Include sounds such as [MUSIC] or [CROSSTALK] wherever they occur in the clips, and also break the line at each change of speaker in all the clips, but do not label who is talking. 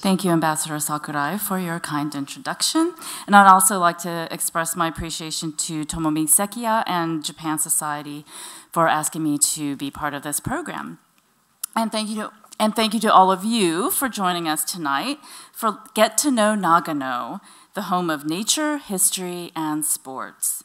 Thank you, Ambassador Sakurai, for your kind introduction. And I'd also like to express my appreciation to Tomomi Sekiya and Japan Society for asking me to be part of this program. And thank you to and thank you to all of you for joining us tonight for Get to Know Nagano, the home of nature, history, and sports.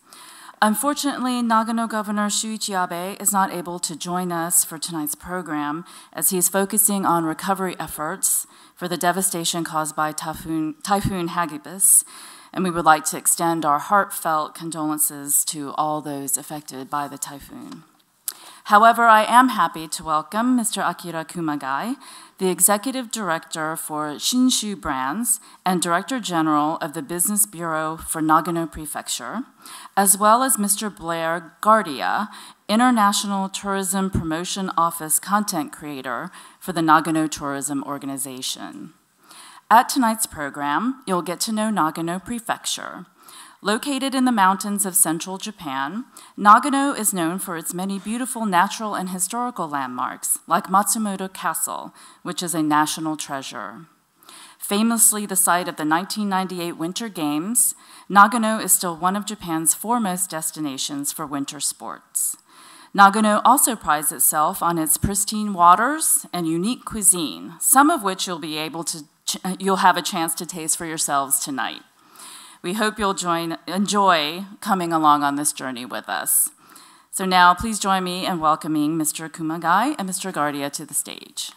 Unfortunately, Nagano Governor Shuichi Abe is not able to join us for tonight's program as he is focusing on recovery efforts for the devastation caused by Typhoon, typhoon Hagibis, and we would like to extend our heartfelt condolences to all those affected by the typhoon. However, I am happy to welcome Mr. Akira Kumagai, the Executive Director for Shinshu Brands and Director General of the Business Bureau for Nagano Prefecture, as well as Mr. Blair Guardia, International Tourism Promotion Office content creator for the Nagano Tourism Organization. At tonight's program, you'll get to know Nagano Prefecture. Located in the mountains of central Japan, Nagano is known for its many beautiful natural and historical landmarks, like Matsumoto Castle, which is a national treasure. Famously the site of the 1998 Winter Games, Nagano is still one of Japan's foremost destinations for winter sports. Nagano also prides itself on its pristine waters and unique cuisine, some of which you'll be able to you'll have a chance to taste for yourselves tonight. We hope you'll join enjoy coming along on this journey with us. So now please join me in welcoming Mr. Kumagai and Mr. Guardia to the stage.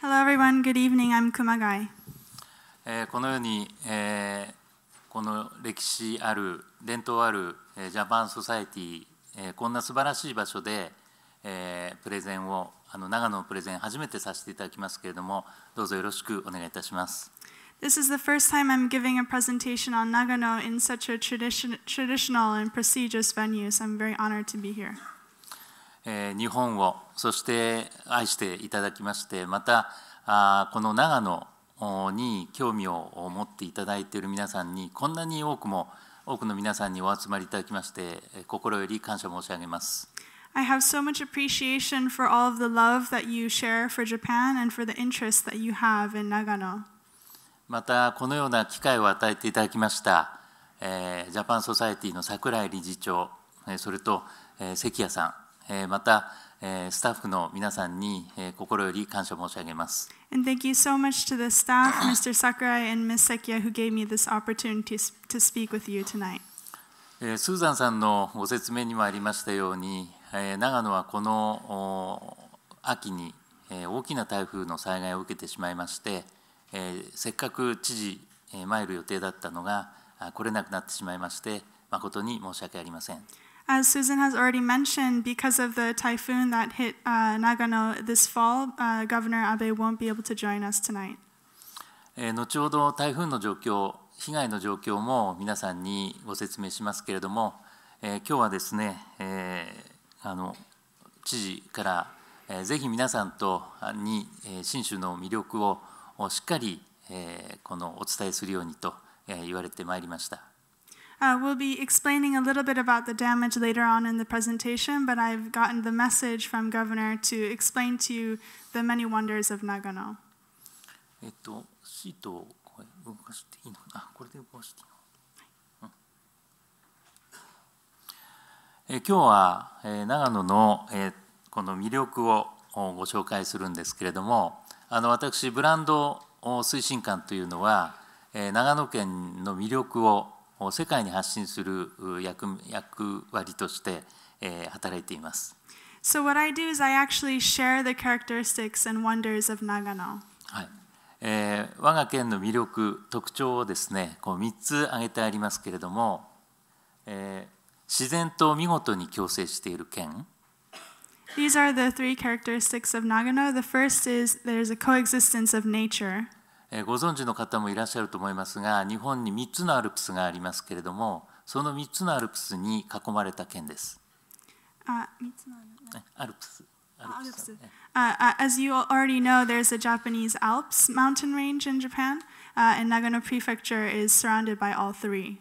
Hello, everyone, good evening, I'm Kumagai.
この歴史ある伝統あるジャパンソサエティこんな素晴らしい場所でプレゼンをあの長野のプレゼン初めてさせていただきますけれどもどうぞよろしくお願いいたします。
This is the first time I'm giving a presentation on Nagano in such a tradition, traditional and prestigious venue, so I'm very honored to be here.
日本をそして愛していただきましてまたこの長野に興味を持っていただいている皆さんにこんなに多くも多くの皆さんにお集まりいただきまして心より感謝申し上げます。
I have so much appreciation for all of the love that you share for Japan and for the interest that you have in Nagano.
またこのような機会を与えていただきました、えー、ジャパンソサエティの桜井理事長、えー、それと、えー、関谷さん、えー、またスタッフの皆さんに心より感謝申し上げます。
And thank you so much to the staff, [COUGHS] Mr. Sakurai and Ms. Sekia, who gave me this opportunity to speak with you tonight.
スーザンさんのご説明にもありましたように、長野はこの秋に大きな台風の災害を受けてしまいまして、せっかく知事、参る予定だったのが、来れなくなってしまいまして、誠に申し訳ありません。
As Susan has already mentioned, because of the typhoon that hit uh, Nagano this fall, uh, Governor Abe won't be able to join us tonight.
えー、後ほど台風の状況、被害の状況も皆さんにご説明しますけれども、えー、今日はですね、えー、あの知事から、えー、ぜひ皆さんとに、えー、信州の魅力をしっかり、えー、このお伝えするようにと、えー、言われてまいりました。
Uh, we'll be explaining a little bit about the damage later on in the presentation, but I've gotten the message from Governor to explain to you the many wonders of Nagano.
えっと、シートをこれ動かしていいのかこれで動かしていいのえ今日は、え長野の、えこの魅力をご紹介するんですけれどもあの私ブランド推進官というのは、え長野県の魅力を世界に発信する役役割として働いています。
So what I do is I actually share the characteristics and wonders of Nagano. はい。
えー、我が県の魅力特徴をですね、こう三つ挙げてありますけれども、えー、自然と見事に共生している県。
These are the three characteristics of Nagano. The first is there's a coexistence of nature.
ご存知の方もいらっしゃると思いますが日本に3つのアルプスがありますけれどもその3つのアルプスに囲まれた県です。
あ、3つのアルプス。アルプス。Uh, as you already know, there's Japanese Alps mountain range in Japan, uh, and Nagano Prefecture is surrounded by all three.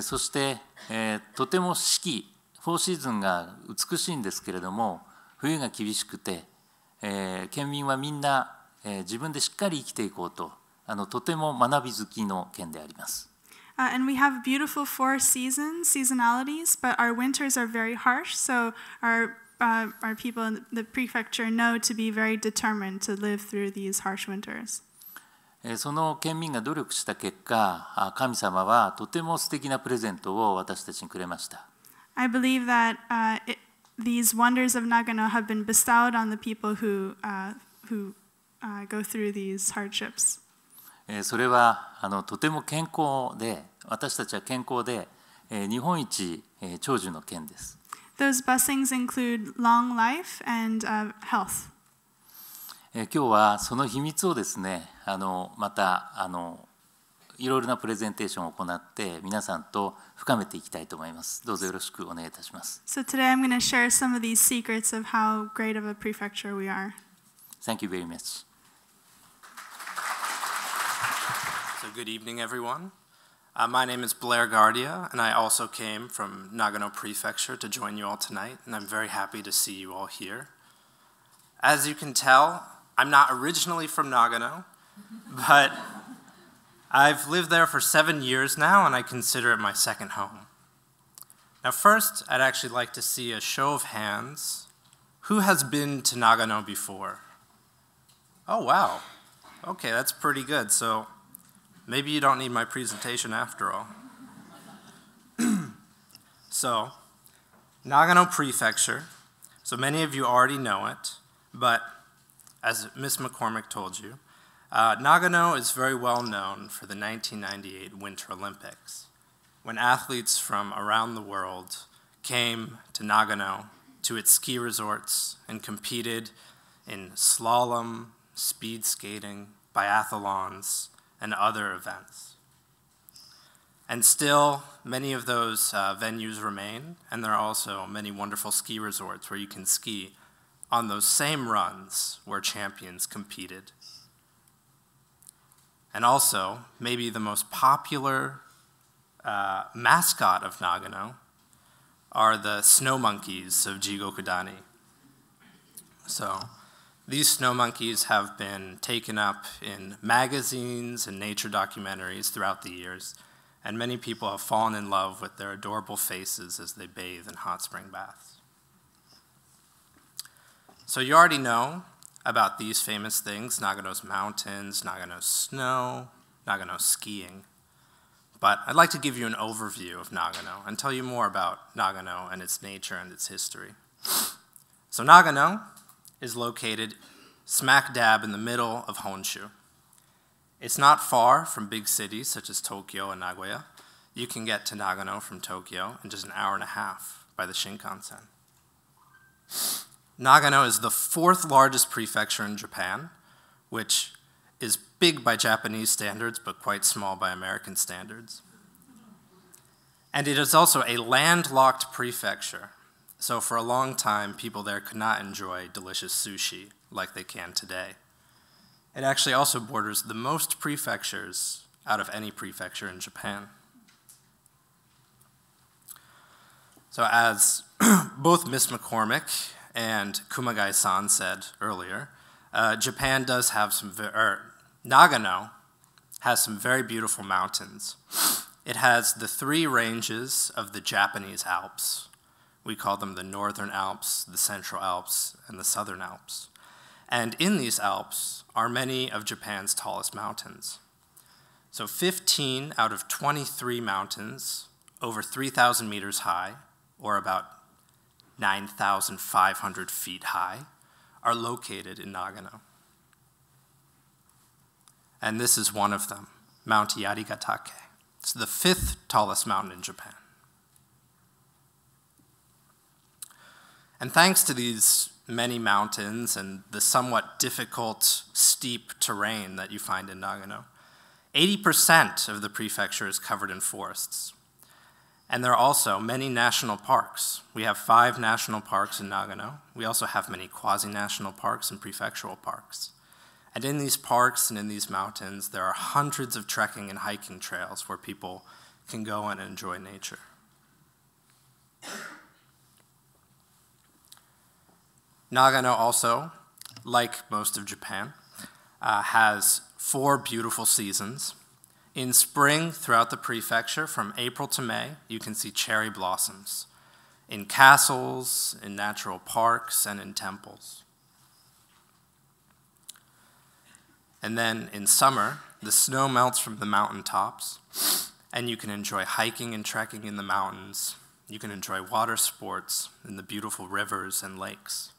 そして、えー、とても四季、フォーシーズンが美しいんですけれども、冬が厳しくて、えー、県民はみんなえー、自分でしっかり生きていこうとあのとても学び好きの県であります。
Uh, and we have beautiful four seasons, seasonalities, but our winters are very harsh, so our, uh, our people in the prefecture know to be very determined to live through these harsh winters.
その県民が努力した結果、神様はとても素敵なプレゼントを私たちにくれました。
I believe that、uh, it, these wonders of Nagano have been bestowed on the people who,、uh, who u go through these hardships.
それはあのとても健康で私たちは健康で日本一長寿の県です。
Those blessings include long life and、h health.
今日はその秘密をですねあのまたあのいろいろなプレゼンテーションを行って皆さんと深めていきたいと思います。どうぞよろしくお願いいたします。
So today I'm going to share some of these secrets of how great of a prefecture we are.
Thank you very much. So good evening, everyone. Uh, my name is Blair Guardia, and I also came from Nagano Prefecture to join you all tonight, and I'm very happy to see you all here. As you can tell, I'm not originally from Nagano, [LAUGHS] but I've lived there for seven years now, and I consider it my second home. Now, first, I'd actually like to see a show of hands. Who has been to Nagano before? Oh, wow. Okay, that's pretty good. So Maybe you don't need my presentation after all. [CLEARS THROAT] so, Nagano Prefecture. So many of you already know it, but as Ms. McCormick told you, uh, Nagano is very well known for the 1998 Winter Olympics, when athletes from around the world came to Nagano, to its ski resorts, and competed in slalom, speed skating, biathlons, and other events. And still, many of those uh, venues remain, and there are also many wonderful ski resorts where you can ski on those same runs where champions competed. And also, maybe the most popular uh, mascot of Nagano are the snow monkeys of Jigokudani. So, these snow monkeys have been taken up in magazines and nature documentaries throughout the years, and many people have fallen in love with their adorable faces as they bathe in hot spring baths. So you already know about these famous things, Nagano's mountains, Nagano's snow, Nagano's skiing. But I'd like to give you an overview of Nagano and tell you more about Nagano and its nature and its history. So Nagano is located smack dab in the middle of Honshu. It's not far from big cities such as Tokyo and Nagoya. You can get to Nagano from Tokyo in just an hour and a half by the Shinkansen. Nagano is the fourth largest prefecture in Japan, which is big by Japanese standards but quite small by American standards. And it is also a landlocked prefecture, so for a long time, people there could not enjoy delicious sushi like they can today. It actually also borders the most prefectures out of any prefecture in Japan. So as [CLEARS THROAT] both Miss McCormick and Kumagai-san said earlier, uh, Japan does have some, or Nagano has some very beautiful mountains. It has the three ranges of the Japanese Alps, we call them the Northern Alps, the Central Alps, and the Southern Alps. And in these Alps are many of Japan's tallest mountains. So 15 out of 23 mountains over 3,000 meters high, or about 9,500 feet high, are located in Nagano. And this is one of them, Mount Yarigatake. It's the fifth tallest mountain in Japan. And thanks to these many mountains and the somewhat difficult, steep terrain that you find in Nagano, 80% of the prefecture is covered in forests. And there are also many national parks. We have five national parks in Nagano. We also have many quasi-national parks and prefectural parks. And in these parks and in these mountains, there are hundreds of trekking and hiking trails where people can go and enjoy nature. Nagano also, like most of Japan, uh, has four beautiful seasons. In spring, throughout the prefecture, from April to May, you can see cherry blossoms in castles, in natural parks, and in temples. And then in summer, the snow melts from the mountaintops, and you can enjoy hiking and trekking in the mountains. You can enjoy water sports in the beautiful rivers and lakes.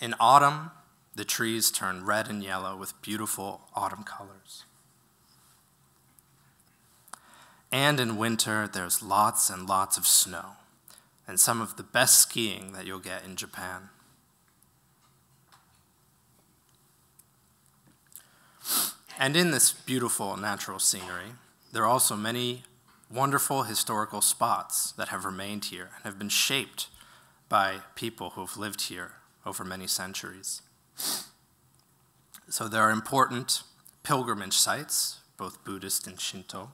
In autumn, the trees turn red and yellow with beautiful autumn colors. And in winter, there's lots and lots of snow, and some of the best skiing that you'll get in Japan. And in this beautiful natural scenery, there are also many wonderful historical spots that have remained here and have been shaped by people who have lived here over many centuries. So there are important pilgrimage sites, both Buddhist and Shinto.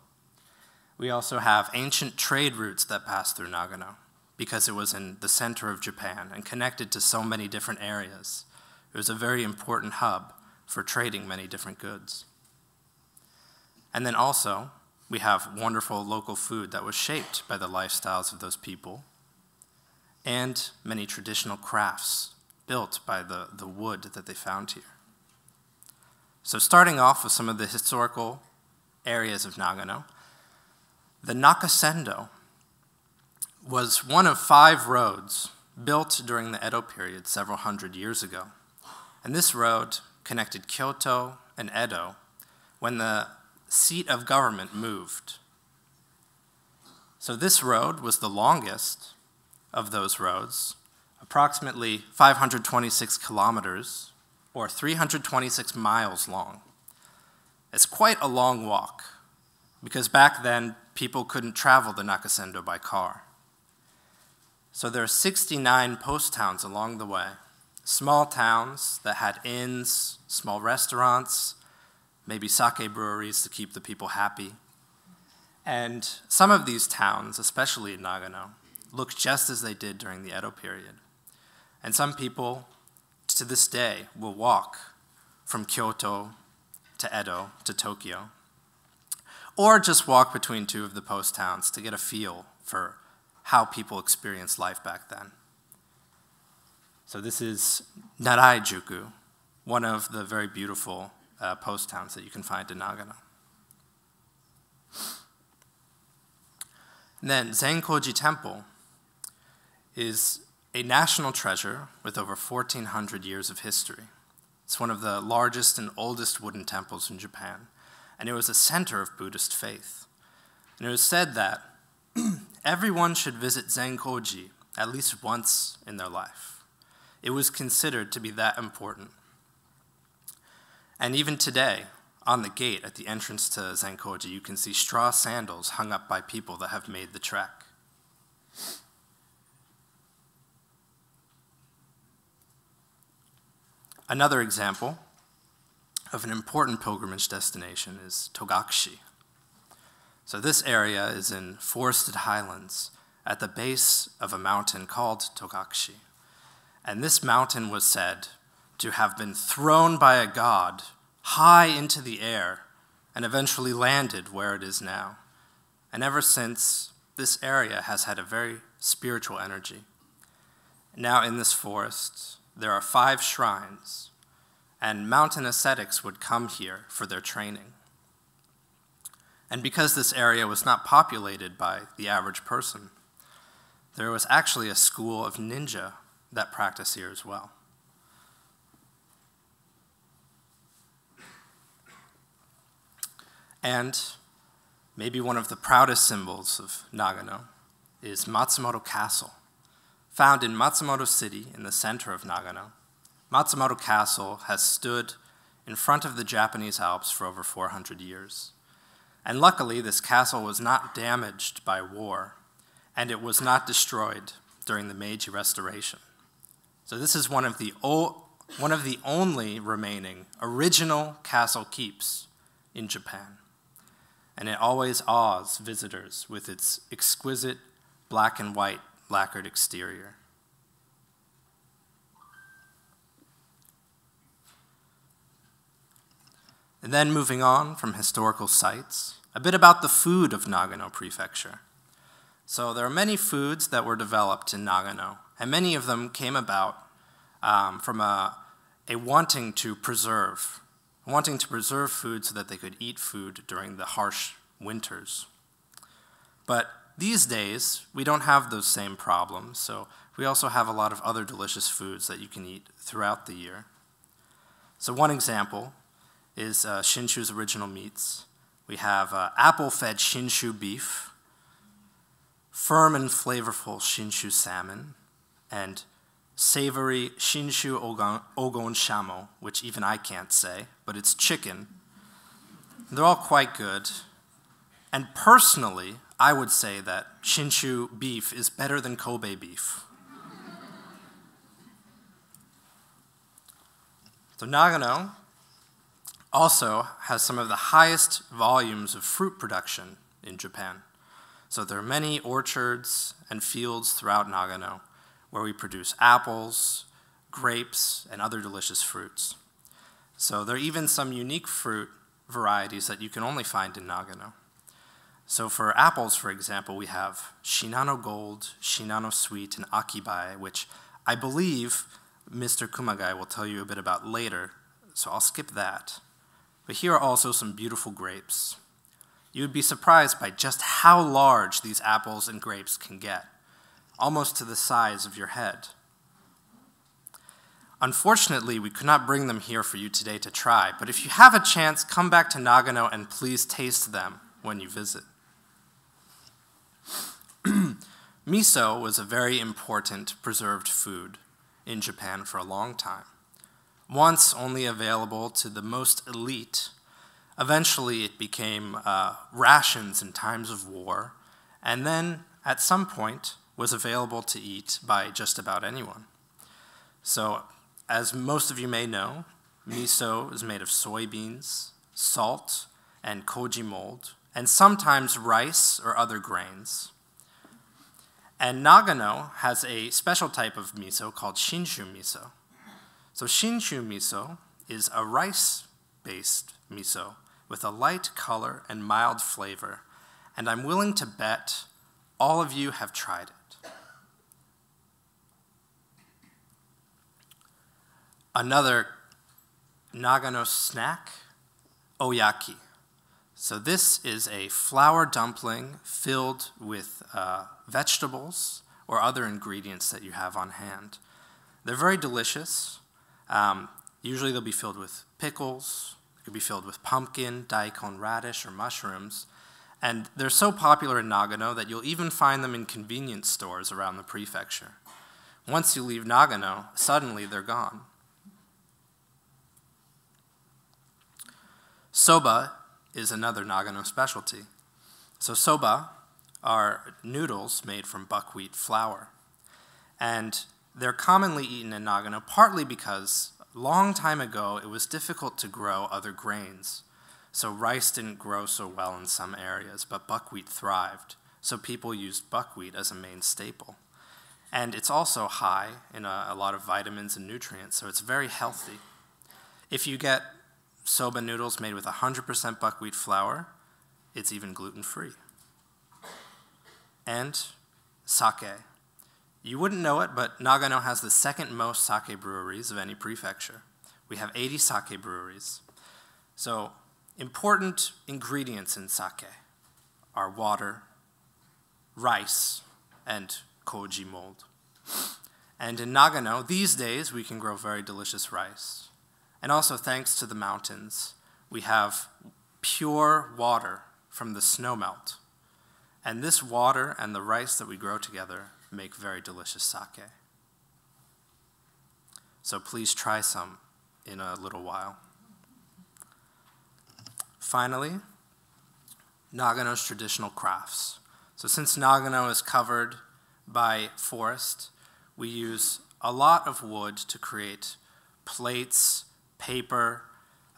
We also have ancient trade routes that pass through Nagano because it was in the center of Japan and connected to so many different areas. It was a very important hub for trading many different goods. And then also, we have wonderful local food that was shaped by the lifestyles of those people and many traditional crafts built by the, the wood that they found here. So starting off with some of the historical areas of Nagano, the Nakasendo was one of five roads built during the Edo period several hundred years ago. And this road connected Kyoto and Edo when the seat of government moved. So this road was the longest of those roads, approximately 526 kilometers or 326 miles long. It's quite a long walk because back then people couldn't travel the Nakasendo by car. So there are 69 post towns along the way, small towns that had inns, small restaurants, maybe sake breweries to keep the people happy. And some of these towns, especially in Nagano, look just as they did during the Edo period. And some people to this day will walk from Kyoto to Edo to Tokyo, or just walk between two of the post towns to get a feel for how people experienced life back then. So this is Naraijuku, one of the very beautiful uh, post towns that you can find in Nagano. And then Zenkoji Temple is a national treasure with over 1,400 years of history. It's one of the largest and oldest wooden temples in Japan, and it was a center of Buddhist faith. And it was said that [CLEARS THROAT] everyone should visit Zenkoji at least once in their life. It was considered to be that important. And even today, on the gate at the entrance to Zenkoji, you can see straw sandals hung up by people that have made the trek. Another example of an important pilgrimage destination is Togakshi. So, this area is in forested highlands at the base of a mountain called Togakshi. And this mountain was said to have been thrown by a god high into the air and eventually landed where it is now. And ever since, this area has had a very spiritual energy. Now, in this forest, there are five shrines, and mountain ascetics would come here for their training. And because this area was not populated by the average person, there was actually a school of ninja that practice here as well. And maybe one of the proudest symbols of Nagano is Matsumoto Castle. Found in Matsumoto City in the center of Nagano, Matsumoto Castle has stood in front of the Japanese Alps for over 400 years. And luckily, this castle was not damaged by war, and it was not destroyed during the Meiji Restoration. So this is one of the, one of the only remaining original castle keeps in Japan. And it always awes visitors with its exquisite black and white lacquered exterior. And then moving on from historical sites, a bit about the food of Nagano Prefecture. So there are many foods that were developed in Nagano, and many of them came about um, from a, a wanting to preserve, wanting to preserve food so that they could eat food during the harsh winters. But these days, we don't have those same problems, so we also have a lot of other delicious foods that you can eat throughout the year. So one example is uh, Shinshu's original meats. We have uh, apple-fed Shinshu beef, firm and flavorful Shinshu salmon, and savory Shinshu ogon, ogon shamo, which even I can't say, but it's chicken. They're all quite good. And personally, I would say that Shinshu beef is better than Kobe beef. so Nagano also has some of the highest volumes of fruit production in Japan. So there are many orchards and fields throughout Nagano where we produce apples, grapes, and other delicious fruits. So there are even some unique fruit varieties that you can only find in Nagano. So for apples, for example, we have Shinano Gold, Shinano Sweet, and Akibai, which I believe Mr. Kumagai will tell you a bit about later, so I'll skip that. But here are also some beautiful grapes. You would be surprised by just how large these apples and grapes can get, almost to the size of your head. Unfortunately, we could not bring them here for you today to try, but if you have a chance, come back to Nagano and please taste them when you visit. [CLEARS THROAT] Miso was a very important preserved food in Japan for a long time. Once only available to the most elite, eventually it became uh, rations in times of war, and then at some point was available to eat by just about anyone. So, as most of you may know, miso is made of soybeans, salt, and koji mold, and sometimes rice or other grains. And Nagano has a special type of miso called shinshu miso. So shinshu miso is a rice-based miso with a light color and mild flavor, and I'm willing to bet all of you have tried it. Another Nagano snack, oyaki. So this is a flour dumpling filled with uh, vegetables or other ingredients that you have on hand. They're very delicious. Um, usually they'll be filled with pickles. It could be filled with pumpkin, daikon radish, or mushrooms. And they're so popular in Nagano that you'll even find them in convenience stores around the prefecture. Once you leave Nagano, suddenly they're gone. Soba is another Nagano specialty. So soba are noodles made from buckwheat flour. And they're commonly eaten in Nagano partly because long time ago it was difficult to grow other grains. So rice didn't grow so well in some areas, but buckwheat thrived. So people used buckwheat as a main staple. And it's also high in a, a lot of vitamins and nutrients, so it's very healthy. If you get soba noodles made with 100% buckwheat flour. It's even gluten free. And sake. You wouldn't know it, but Nagano has the second most sake breweries of any prefecture. We have 80 sake breweries. So, important ingredients in sake are water, rice, and koji mold. And in Nagano, these days, we can grow very delicious rice. And also, thanks to the mountains, we have pure water from the snowmelt. And this water and the rice that we grow together make very delicious sake. So please try some in a little while. Finally, Nagano's traditional crafts. So since Nagano is covered by forest, we use a lot of wood to create plates, paper,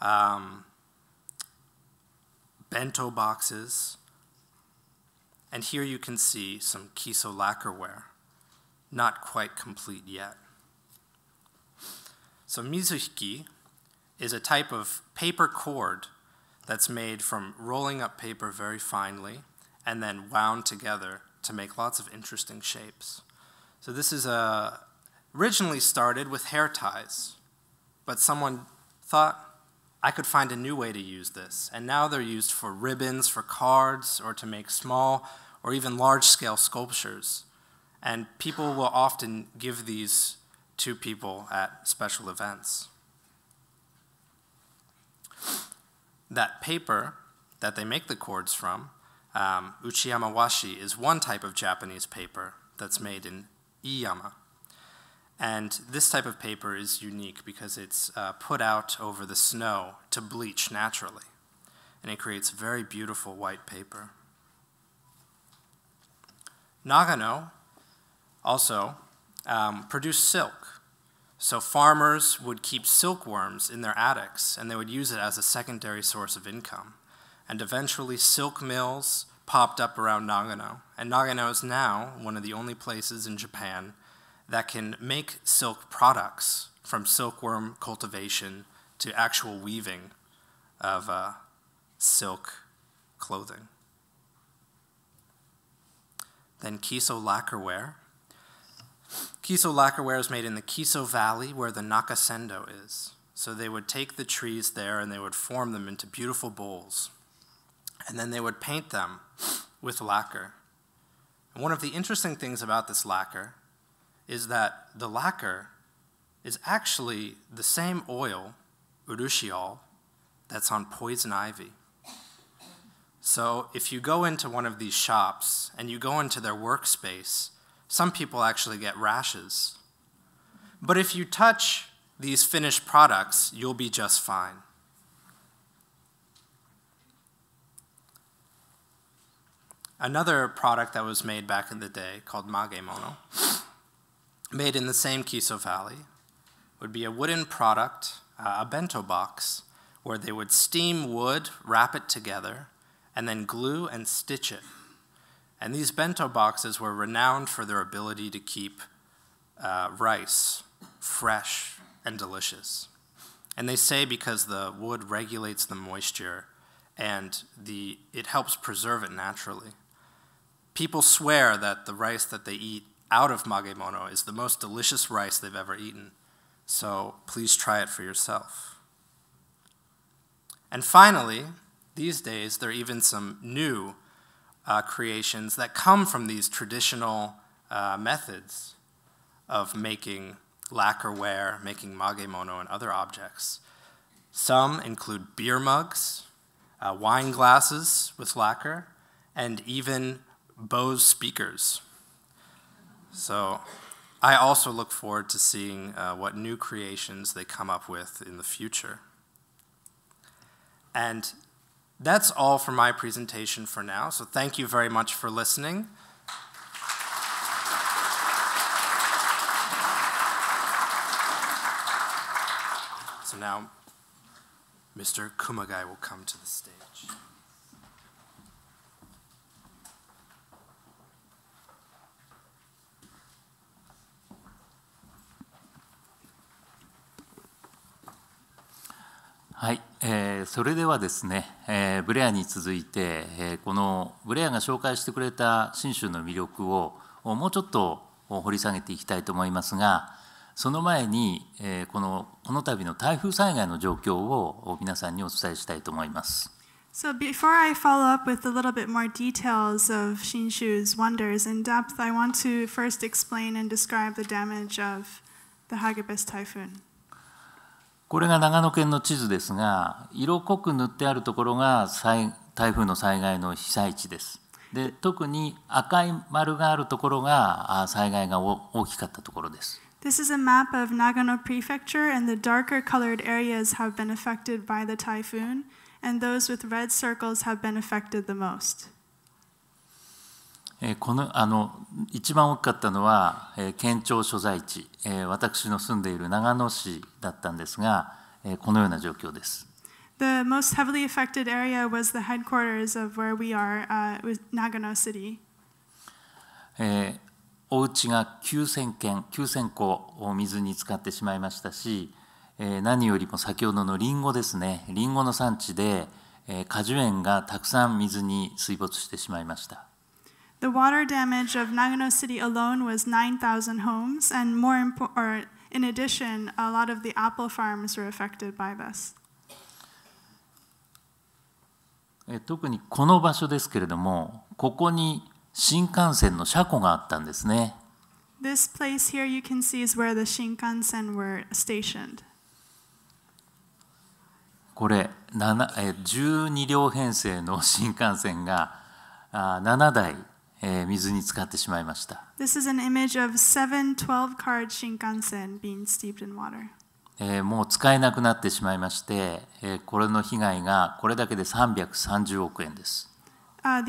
um, bento boxes, and here you can see some Kiso lacquerware, not quite complete yet. So mizuhiki is a type of paper cord that's made from rolling up paper very finely and then wound together to make lots of interesting shapes. So this is a, uh, originally started with hair ties but someone thought, I could find a new way to use this. And now they're used for ribbons, for cards, or to make small or even large scale sculptures. And people will often give these to people at special events. That paper that they make the cords from, um, uchiyamawashi, is one type of Japanese paper that's made in iyama. And this type of paper is unique because it's uh, put out over the snow to bleach naturally. And it creates very beautiful white paper. Nagano also um, produced silk. So farmers would keep silkworms in their attics and they would use it as a secondary source of income. And eventually silk mills popped up around Nagano. And Nagano is now one of the only places in Japan that can make silk products from silkworm cultivation to actual weaving of uh, silk clothing. Then Kiso lacquerware. Kiso lacquerware is made in the Kiso Valley where the Nakasendo is. So they would take the trees there and they would form them into beautiful bowls. And then they would paint them with lacquer. And one of the interesting things about this lacquer is that the lacquer is actually the same oil, urushiol, that's on poison ivy. So if you go into one of these shops and you go into their workspace, some people actually get rashes. But if you touch these finished products, you'll be just fine. Another product that was made back in the day called Magemono made in the same Kiso Valley would be a wooden product, uh, a bento box, where they would steam wood, wrap it together, and then glue and stitch it. And these bento boxes were renowned for their ability to keep uh, rice fresh and delicious. And they say because the wood regulates the moisture and the, it helps preserve it naturally. People swear that the rice that they eat out of magemono is the most delicious rice they've ever eaten. So please try it for yourself. And finally, these days, there are even some new uh, creations that come from these traditional uh, methods of making lacquerware, making magemono, and other objects. Some include beer mugs, uh, wine glasses with lacquer, and even Bose speakers. So I also look forward to seeing uh, what new creations they come up with in the future. And that's all for my presentation for now. So thank you very much for listening. So now, Mr. Kumagai will come to the stage.
はい、えー、それではですね、えー、ブレアに続いて、えー、このブレアが紹介してくれた信州の魅力をもうちょっと掘り下げていきたいと思いますがその前に、えー、このこの度の台風災害の状況を皆さんにお伝えしたいと思います。
So before I follow up with a little bit more details of Shinshu's wonders in depth, I want to first explain and describe the damage of the Hagibis typhoon.
これが長野県の地図ですが、色濃く塗ってあるところが台風の災害の被災地です。で特に赤い丸があるところが災害が大きかったところです。
This is a map of Nagano Prefecture, and the darker colored areas have been affected by the typhoon, and those with red circles have been affected the most.
このあの一番大きかったのは、え県庁所在地、え私の住んでいる長野市だったんですが、えこのような状況です。
The most heavily affected area was the headquarters of where we are, uh, Nagano City.
えお家が9000軒、9000個を水に浸かってしまいましたし、え何よりも先ほどのリンゴですね、リンゴの産地で、え果樹園がたくさん水に水没してしまいました。
The water damage of Nagano City alone was 9,000 homes, and more impo- or in addition, a lot of the apple farms were affected by this.
特にこの場所ですけれども、ここに新幹線の車庫があったんですね。
This place here you can see is where the Shinkansen were stationed.
これ12両編成の新幹線が7台 [LAUGHS] えー、水に浸ってしまいました。もう使えなくなってしまいまして、えー、これの被害がこれだけで330億円です。Uh,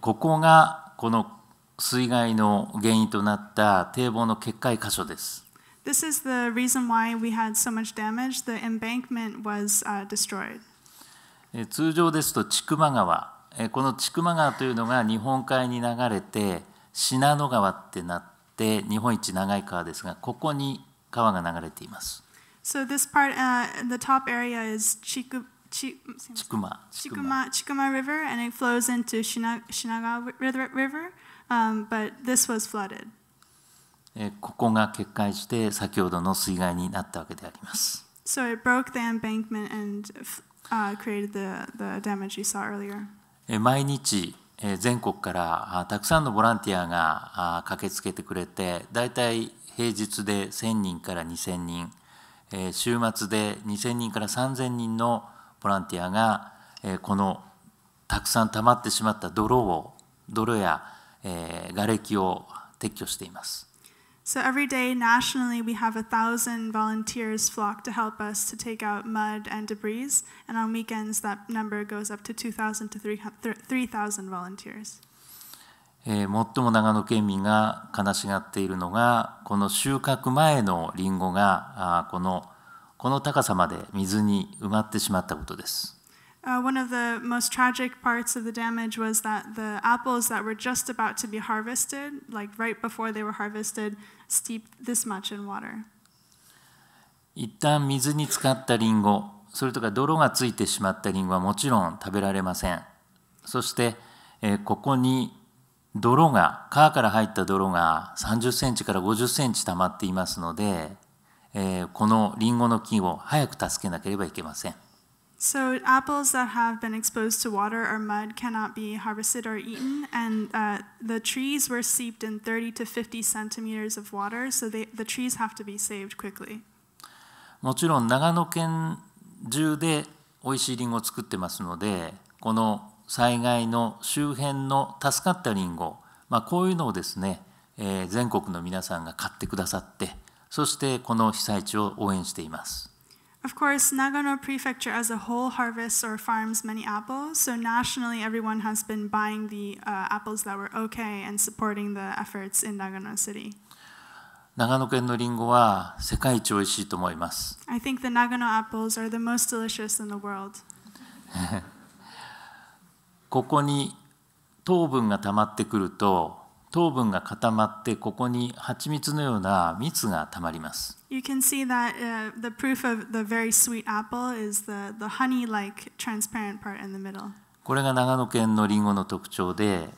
ここがこの水害の原因となった堤防の決壊箇所です。
This is the reason why we had so much damage. The embankment was、uh, destroyed.
通常ですと、千曲川。この千曲川というのが日本海に流れて、信濃川ってなって、日本一長い川ですが、ここに川が流れています。
So this part,、uh, the top area is 千曲 Chikuma, Chikuma, Chikuma River, and it flows into Shina, Shinagawa River, um, but this was flooded.
ここが決壊して先ほどの水害になったわけであります。
So it broke the embankment and、created the, the damage you saw earlier.
毎日全国からたくさんのボランティアが駆けつけてくれて、だいたい平日で1000人から2000人、週末で2000人から3000人のボランティアがこのたくさん溜まってしまった泥を、泥や、瓦礫を撤去しています。
So every day nationally, we have a thousand volunteers flock to help us to take out mud and debris, and on weekends that number goes up to 2,000 to 3,000 volunteers.
えー、最も長野県民が悲しがっているのがこの収穫前のリンゴがあこのこの高さまで水に埋まってしまったことです。
Uh, one of the most tragic parts of the damage was that the apples that were just about to be harvested, like right before they were harvested, steeped this much in water.
一旦水に浸かったリンゴ、それとか泥がついてしまったリンゴはもちろん食べられません。そして、えー、ここに泥が、川から入った泥が30センチから50センチ溜まっていますので、えー、このリンゴの木を早く助けなければいけません。
So apples that have been exposed to water or mud cannot be harvested or eaten, and uh, the trees were seeped in 30 to 50 centimeters of water, so they, the trees have to be saved quickly.
もちろん長野県中で美味しいリンゴを作ってますので、この災害の周辺の助かったリンゴ、まあ、こういうのをですね、えー、全国の皆さんが買ってくださって、そしてこの被災地を応援しています。
Of course, Nagano Prefecture as a whole harvests or farms many apples, so nationally everyone has been buying the uh, apples that were okay and supporting the efforts in Nagano City.
長野県のリンゴは世界一美味しいと思います。
I think the Nagano apples are the most delicious in the world.
ここに糖分が溜まってくると糖分が固まってここに蜂蜜のような蜜がたまります。
You can see that、uh, the proof of the very sweet apple is the, the honey like transparent part in the middle.
これが長野県のリンゴの特徴で、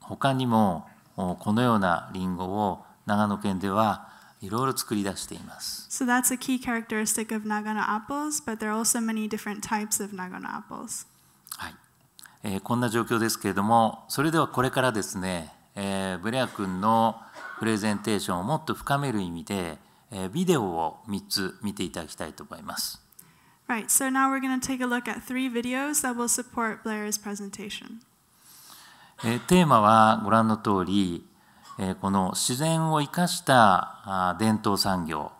他にもこのようなリンゴを長野県ではいろいろ作り出しています。
So that's a key characteristic of Nagano apples, but there are also many different types of Nagano apples. はい、
えー。こんな状況ですけれども、それではこれからですね、えー、ブレア君のプレゼンテーションをもっと深める意味で、えー、ビデオを3つ見ていただきたいと思います。
Right, so now we're going to take a look at three videos that will support Blair's presentation.
えテーマはご覧の通り、えこの自然を生かしたあ伝統産業、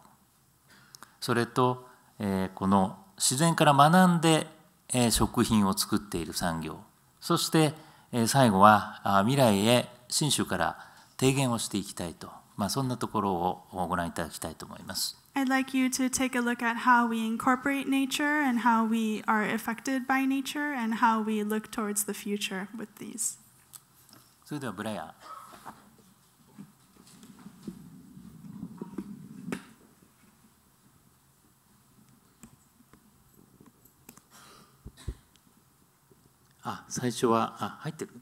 それと、えこの自然から学んで、え食品を作っている産業、そして、え最後はあ未来へ信州から提言をしていきたいと、まあ、そんなところをご覧いただきたいと思います。
I'd like you to take a look at how we incorporate nature and how we are affected by nature and how we look towards the future with these.
それではブライアあ、最初は、あ、入ってる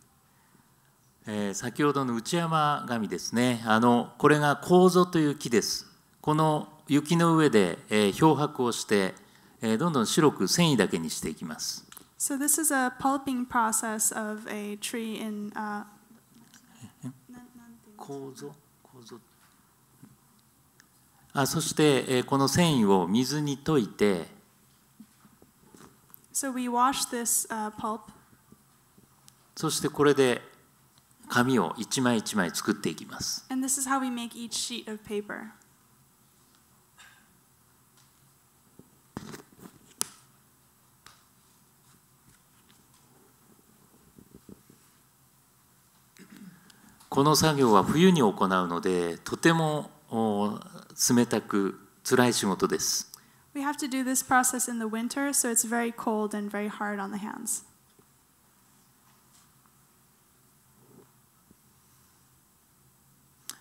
えー、先ほどの内山紙ですねあのこれが楮という木ですこの雪の上で、えー、漂白をして、えー、どんどん白く繊維だけにしていきます
So this is a pulping process of a tree in、uh,
構造構造あそして、えー、この繊維を水に溶いて
So we wash this、uh, pulp
そしてこれで紙を一枚一枚作っていきます。
And this is how we make each sheet of paper.
この作業は冬に行うので、とても冷たく辛い仕事です。
We have to do this process in the winter, so it's very cold and very hard on the hands.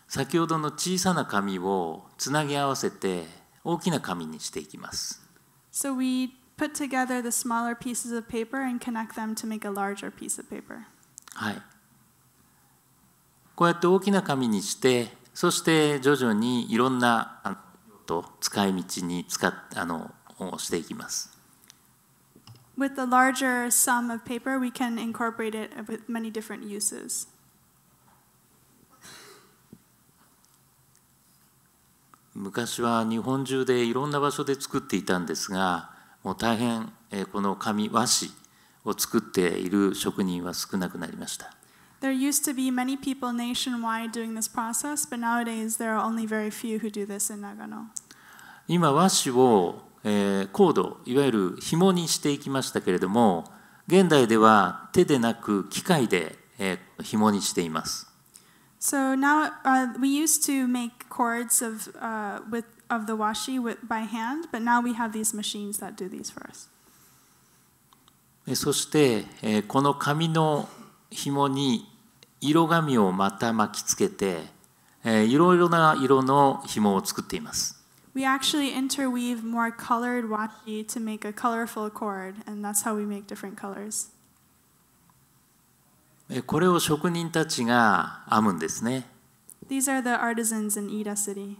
先ほどの小さな紙をつなぎ合わせて大きな紙にしていきます。
So we put together the smaller pieces of paper and connect them to make a larger piece of paper.
はい。こうやって大きな紙にして、そして徐々にいろんなあと使い道に使っあのしていきます。
With the larger sum of paper, we can incorporate it with many different uses.
昔は日本中でいろんな場所で作っていたんですがもう大変この紙和紙を作っている職人は少なくなりました。
There used to be many people nationwide doing this process, but nowadays there are only very few who do this in Nagano.
今和紙を、えー、コードいわゆる紐にしていきましたけれども現代では手でなく機械で、えー、紐にしています。
So now uh, we used to make cords of, uh, with, of the washi with, by hand, but now we have these machines that do these for us.
そして、えー、この紙の紐に色紙をまた巻きつけて、えー、いろいろな色の紐を作っています。
We actually interweave more colored washi to make a colorful cord, and that's how we make different colors.
これを職人たちが編むんですね。
These are the artisans in Ida city.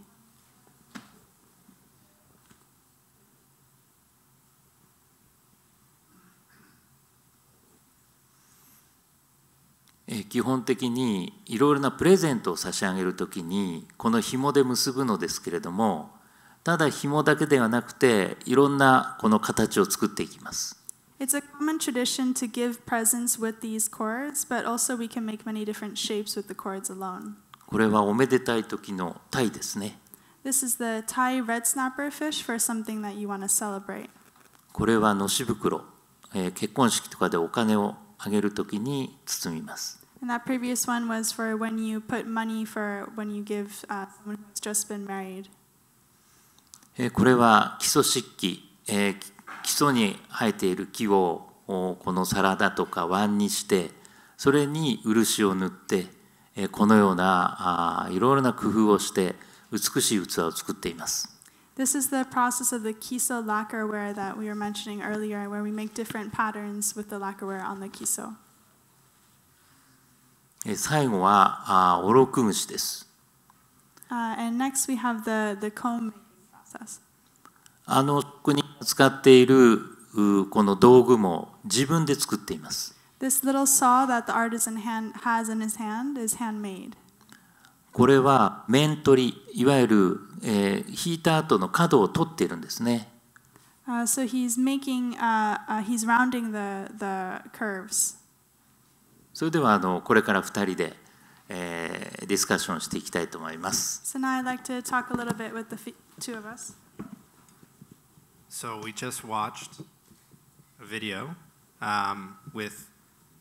基本的にいろいろなプレゼントを差し上げるときにこの紐で結ぶのですけれどもただ紐だけではなくていろんなこの形を作っていきます。
It's a common tradition to give presents with these cords, but also we can make many different shapes with the cords alone.
これはおめでたい時のタイですね。
This is the Thai red snapper fish for something that you want to celebrate.
これはのし袋、えー、結婚式とかでお金をあげる時に包みます。
And eh, that previous one was for when you put money for when you give uh, someone who's just been married.
えー、これは基礎漆器、えー eh, 基礎に生えている木をこの皿だとか碗にしてそれに漆を塗ってこのようないろいろな工夫をして美しい器を作っています。
This is the process of the kiso lacquerware that we were mentioning earlier, where we make different patterns with the lacquerware on the kiso.
最後は、おろくぐしです。
Uh, and next we have the, the comb making process.
使っているこの道具も自分で作っています。
This little saw that the artisan hand has in his hand is handmade.
これは面取り、いわゆる、えー、引いた後の角を取っているんですね。
Uh, so he's making, uh, uh, he's rounding the, the curves.
それではあのこれから2人で、えー、ディスカッションしていきたいと思います。
So now I'd like to talk a little bit with the two of us.
So we just watched a video um, with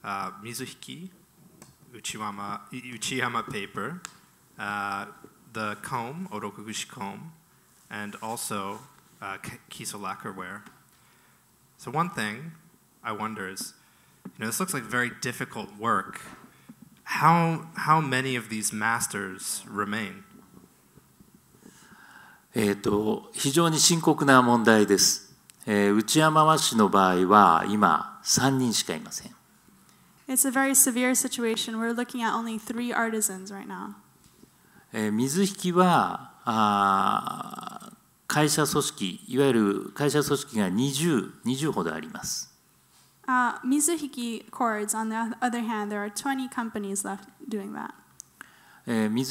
uh, Mizuhiki Uchiyama, Uchiyama paper, uh, the comb, Orokugushi comb, and also uh, Kiso lacquerware. So one thing I wonder is, you know, this looks like very difficult work. How, how many of these masters remain?
えー、と非常に深刻な問題です、えー、内山和氏の場合は今3人しかいません水引きはあ会社組織いわゆる会社組織が 20, 20ほどあります、
uh, 水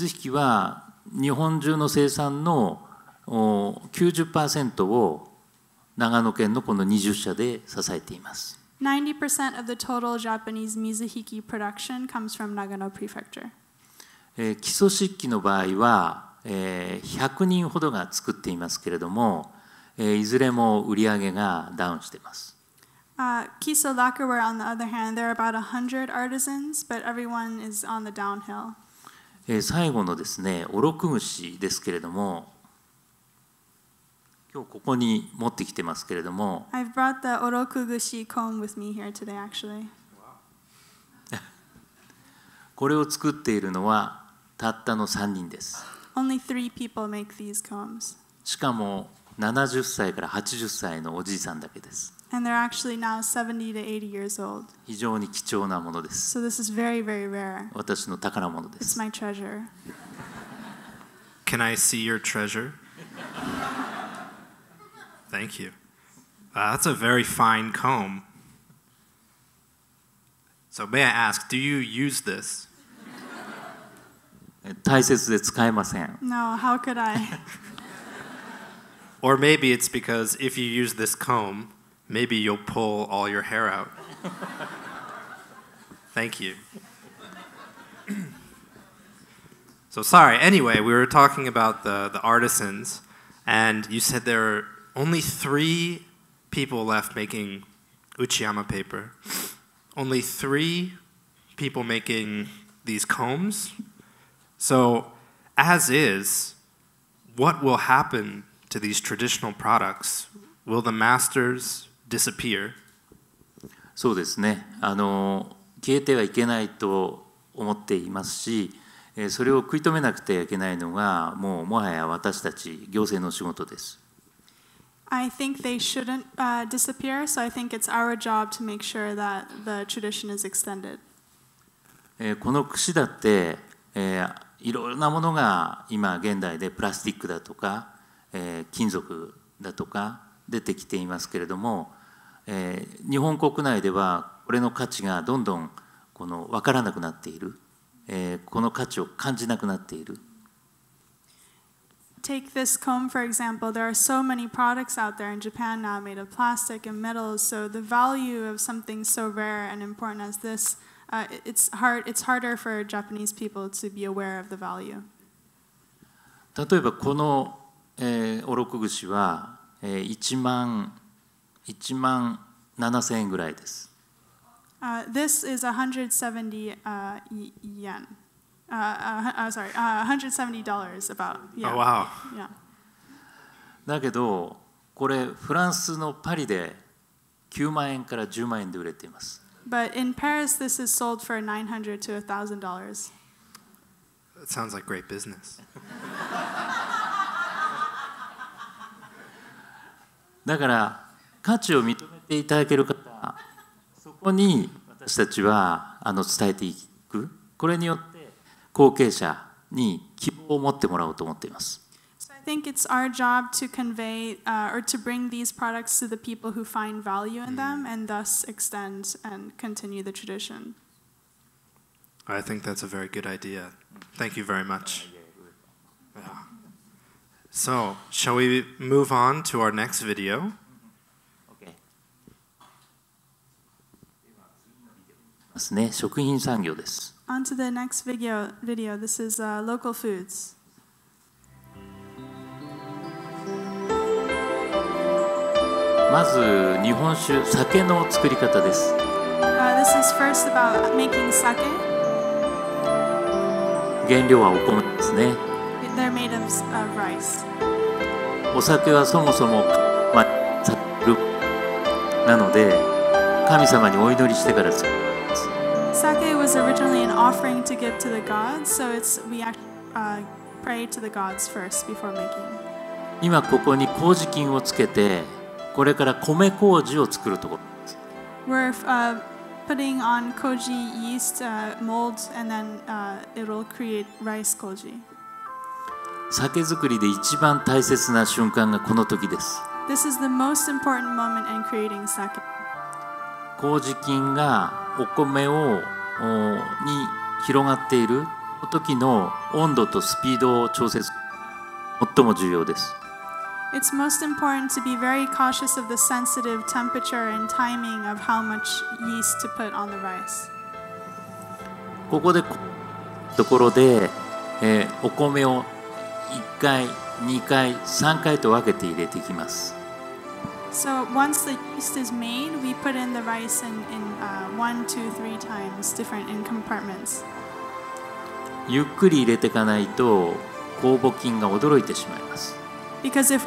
引きは日本中の生産の90%を長野県のこの20社で支えています。
90% of the total Japanese mizuhiki production comes from Nagano Prefecture.
基礎漆器の場合は、100人ほどが作っていますけれども、いずれも売り上げがダウンしています。
基礎 Kiso lacquerware, on the other hand, there are about 100 artisans, but everyone is on the downhill.
最後のですね、おろくぐしですけれども、今日ここに持ってきてますけれども
I've brought the orokugushi comb with me here today actually
これを作っているのはたったの3人です
Only three people make these combs
しかも70歳から80歳のおじいさんだけです
And they're actually now 70 to 80 years old
非常に貴重なものです
So this is very very rare
私の宝物で
す It's my treasure
Can I see your treasure? Thank you. Uh, that's a very fine comb. So may I ask, do you use this? 大
切で使えませ
ん。
No, [LAUGHS] how could I? [LAUGHS]
[LAUGHS] or maybe it's because if you use this comb, maybe you'll pull all your hair out. Thank you. so sorry. Anyway, we were talking about the, the artisans, and you said there only three people left making Uchiyama paper. Only three people making these combs. So, as is, what will happen to these traditional products? Will the masters disappear? そうですね。あ
の消えてはいけないと思っていますし、それを食い止めなくてはいけないのが、もうもはや私たち行政の仕事です。
I think they shouldn't uh, disappear, so I think it's our job to make sure that the tradition is extended.
この櫛だって、えー、いろいろなものが今現代でプラスチックだとか、えー、金属だとか出てきていますけれども、えー、日本国内ではこれの価値がどんどんこの分からなくなっている、えー、この価値を感じなくなっている。
take this comb, for example, there are so many products out there in Japan now made of plastic and metals, so the value of something so rare and important as this, uh, it's, hard, it's harder for Japanese people to be aware of the value.
例えばこの、えー、おろく串は、えー、1万1万7000円ぐらいです。
Uh, this is 170、uh, yen. Uh, uh, uh, sorry, uh, $170 about. Yeah. Oh, wow. Yeah.
だけど、これ、フランスのパリで9万円から10万円で売れています。
But in Paris, this is sold for $900 to $1,000.
That sounds like great business.
だから、価値を認めていただける方、そこに私たちはあの伝えていく。これによって後継者に希望を持ってもらおうと思っています。
I think it's our job to convey uh, or to bring these products to the people who find value in them and thus extend and continue the tradition.
I think that's a very good idea. Thank you very much. Yeah. So, shall we move on to our next video?
Okay. ですね、食品産業です。
On to the next video. video. This is uh, local foods.
まず日本酒酒の作り方です。
Uh, this is first about making sake.
原料はお米ですね。
They're made of、uh, rice.
お酒はそもそもまあ、なので神様にお祈りしてから作る。
Sake was originally an offering to give to the gods, so it's we act, uh, pray to the gods first before making.
今ここに麹菌をつけて、これから米麹を作るとこ
ろ。We're、uh, putting on koji yeast、uh, molds and then、uh, it'll create rice koji.
酒造りで一番大切な瞬間がこの時です。
This is the most important moment in creating sake.
麹菌がお米をに広がっている時の温度とスピードを調節最も重要です。
It's most important to be very cautious of the sensitive temperature and timing of how much yeast to put on the
rice. ここでところで、えー、お米を1回、2回、3回と分けて入れていきます。
So once the yeast is made, we put in the rice in, in uh, one, two, three times, different in compartments.
ゆっくり入れていかないと酵母菌が驚いてしまいます。once,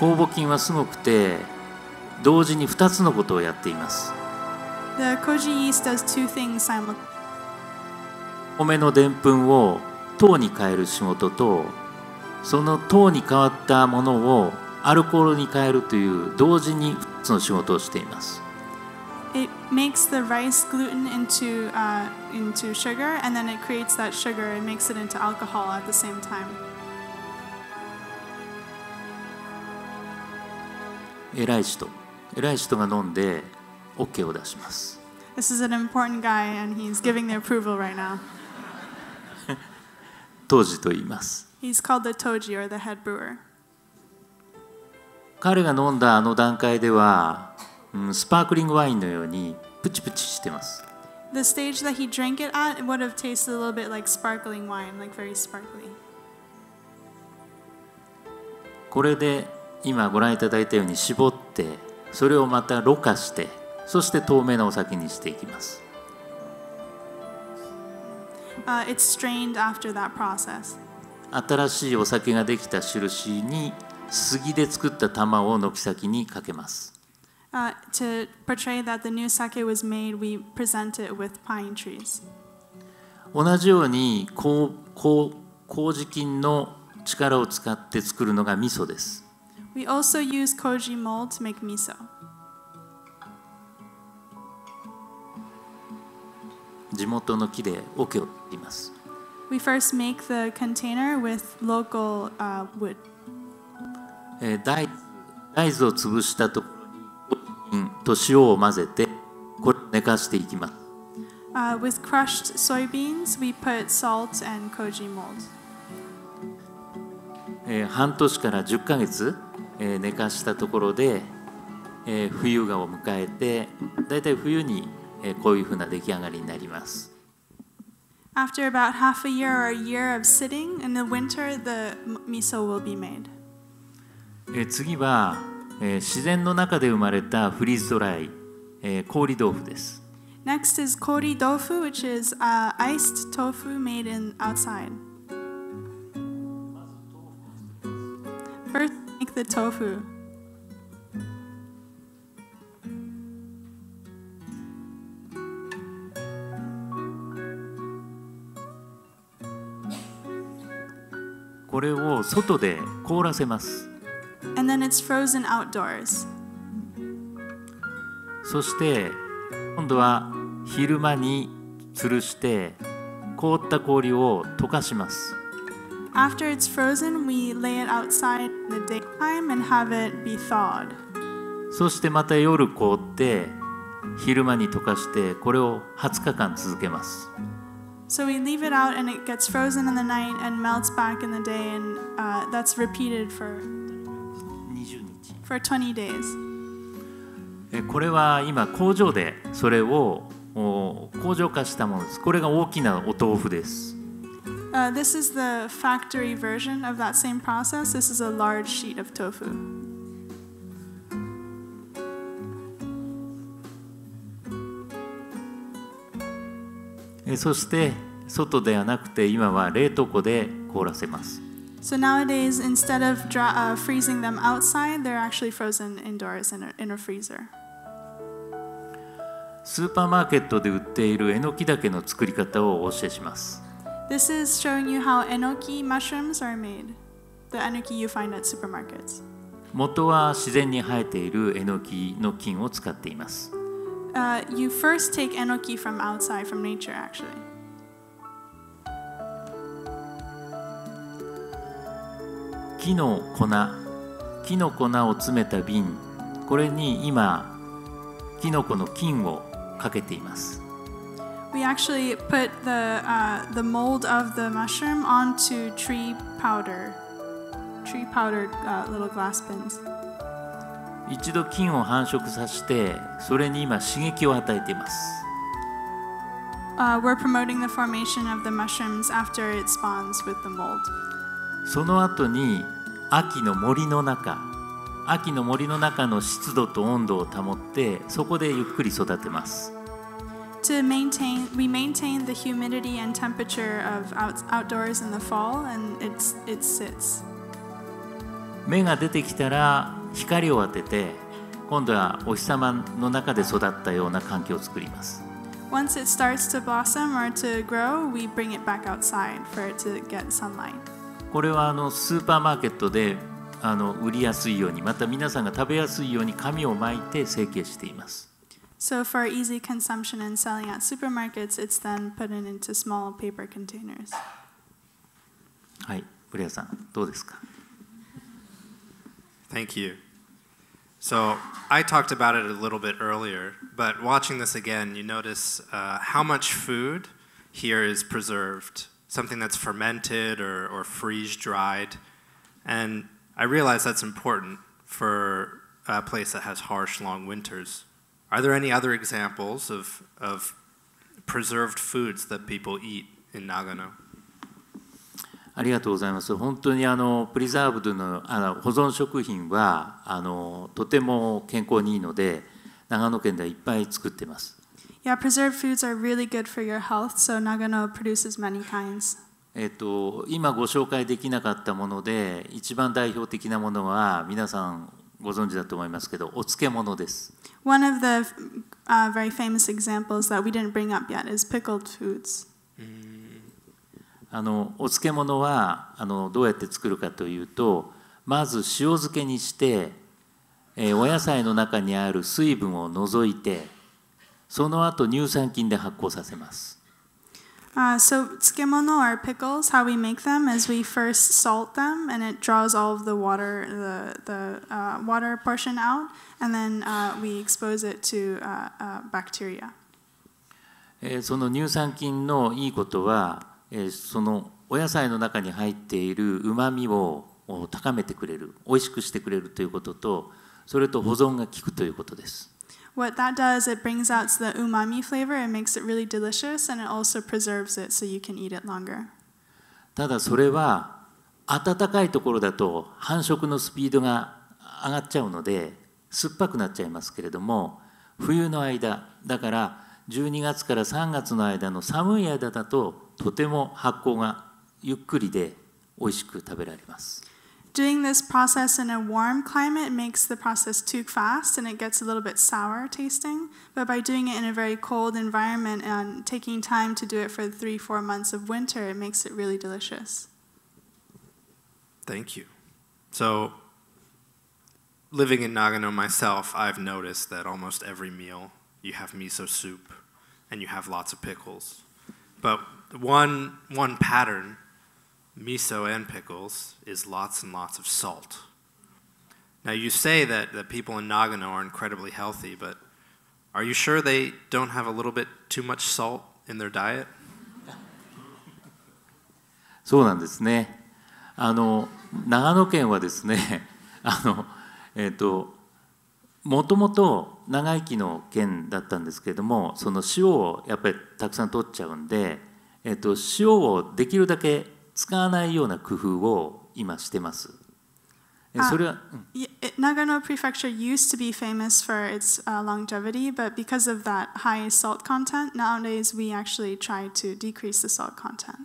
酵母菌はすごくて同時に2つのことをやっています。
t
米のでんぷんを糖に変える仕事とその糖に変わったものをアルコールに変えるという同時に2つの仕事をしています。
It makes the rice gluten into,、uh, into sugar and then it creates that sugar and makes it into alcohol at the same time.
偉い人偉い人が飲んで OK を出します。
This is an important guy and he's giving the approval right now.
当時と言います。
He's called the toji or the head brewer.
彼が飲んだあの段階では、うん、スパークリングワインのようにプチプチしてます。
The stage that he drank it at would have tasted a little bit like sparkling wine, like very sparkly.
これで今ご覧いただいたように絞って、それをまたろ過して、そして透明なお酒にしていきます。
Uh, it's strained after that process.
新しいお酒ができた印に杉で作った玉を軒先にかけます。同じように麹菌の力を使って作るのが味噌です。
We also use koji mold to make miso.
地元の木で桶を作ります。
We first make the container with local wood.
えー、大大豆を潰したところにと塩を混ぜてこれを寝かしていきます。
Uh, with crushed soybeans, we
え半年から10ヶ月、えー、寝かしたところで、えー、冬がを迎えてだいたい冬に、えー、こういうふうな出来上がりになります。
After about half a year or a year of sitting in the winter, the miso will be made.
Eh, eh, eh,
Next is kori tofu, which is、uh, iced tofu made in outside. First, make the tofu.
これを外で凍らせます
And then it's frozen outdoors.
そして今度は昼間に吊るして凍った氷を溶かします
After it's frozen, we lay it outside in the daytime and have it be thawed.
そしてまた夜凍って昼間に溶かしてこれを20日間続けます。
So we leave it out and it gets frozen in the night and melts back in the day, and uh, that's repeated for, for 20 days.
これは今工場でそれを工場化したものです。これが大きなお豆腐です。
Uh, this is the factory version of that same process. This is a large sheet of tofu.
そして外ではなくて今は冷凍庫で凍らせます。
So nowadays, instead of dry, uh, freezing them outside, they're actually frozen indoors in a, in a freezer.
スーパーマーケットで売っているえのきだけの作り方をお教えします。
This is showing you how enoki mushrooms are made. The enoki you find at supermarkets.
元は自然に生えているえのきの菌を使っています。
Uh, you first take enoki from outside, from nature, actually.
Kino 木の粉を詰めた瓶これに今キノコの菌をかけています。
We actually put the,、uh, the mold of the mushroom onto tree powder, tree powdered、uh, little glass bins.
一度菌を繁殖させてそれに今刺激を与えています。
Uh, we're promoting the formation of the mushrooms after it spawns with the mold.
その後に秋の森の中秋の森の中の湿度と温度を保ってそこでゆっくり育てます。
To maintain, we maintain the humidity and temperature of out, outdoors in the fall and it's, it sits.
芽が出てきたら光を当てて今度はお日様の中で育ったような環境を作ります。
Once it starts to blossom or to grow, we bring it back outside for it to get sunlight.
これはあのスーパーマーケットであの売りやすいように、また皆さんが食べやすいように紙を巻いて成形しています。
So for easy consumption and selling at supermarkets, it's then put in into small paper containers.
はい、ブレアさん、どうですか Thank you. So I talked about it a little bit earlier, but watching this again, you notice uh, how much food here is preserved, something that's fermented or, or freeze dried. And I realize that's important for a place that has harsh, long winters. Are there any other examples of, of preserved foods that people eat in Nagano?
ありがとうございます。本
当にあのプリザーブ
ドのあの保存食品はあのとても健康にいいので、長野県ではいっぱい作ってます。
Yeah, preserved foods are really good for your health, so Nagano produces many kinds.
えっと、今ご紹介できなかったもので一番代表的なものは皆さんご存知だと思いますけどお漬物です。
One of the、uh, very famous examples that we didn't bring up yet is pickled foods. うん
あのお漬物はあのどうやって作るかというとまず塩漬けにして、えー、お野菜の中にある水分を除いてその後乳酸菌で発酵させます。
Uh, so tsukemono are pickles. How we make them is we first salt them, and it draws all of the water, the the uh, water portion out, and then uh, we expose it to uh, uh, bacteria.
その乳酸菌のいいことはえそのお野菜の中に入っているうまみを高めてくれる美味しくしてくれるということとそれと保存が効くということです。
What that does, it brings out the umami flavor, it makes it really delicious, and it also preserves it so you can eat it longer.
ただそれは暖かいところだと繁殖のスピードが上がっちゃうので酸っぱくなっちゃいますけれども冬の間だから12月から3月の間の寒い間だととても発酵がゆっくりで美味しく食べられます。
Doing this process in a warm climate makes the process too fast and it gets a little bit sour tasting. But by doing it in a very cold environment and taking time to do it for three, four months of winter, it makes it really delicious.
Thank you. So, living in Nagano myself, I've noticed that almost every meal you have miso soup and you have lots of pickles. But one, one pattern, miso and pickles, is lots and lots of salt. Now, you say that, that people in Nagano are incredibly healthy, but are you sure they don't have a little bit too much salt in their diet?
そうなんですね。あの長野県はですね、あのえっ、ー、ともともと長生きの県だったんですけれども、その塩をやっぱりたくさん取っちゃうんで。えっと、塩をできるだけ使わないような工夫を今してます。それは、うん、
Nagano Prefecture used to be famous for its、uh, longevity, but because of that high salt content, nowadays we actually try to decrease the salt content.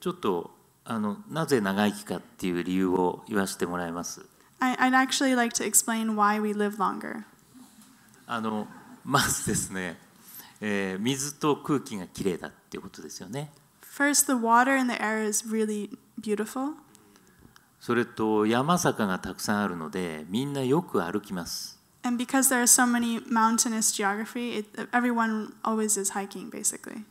ちょっとあのなぜ長生きかっていう理由を言わせてもらいます。
I, I'd actually like to explain why we live longer.
あのまずですねえー、水と空気がきれいだっていうことですよね。
First, the water and the air is really beautiful.
それと山坂がたくさんあるので、みんなよく歩きます。
And because there are so many mountainous geography, it, everyone always is hiking basically.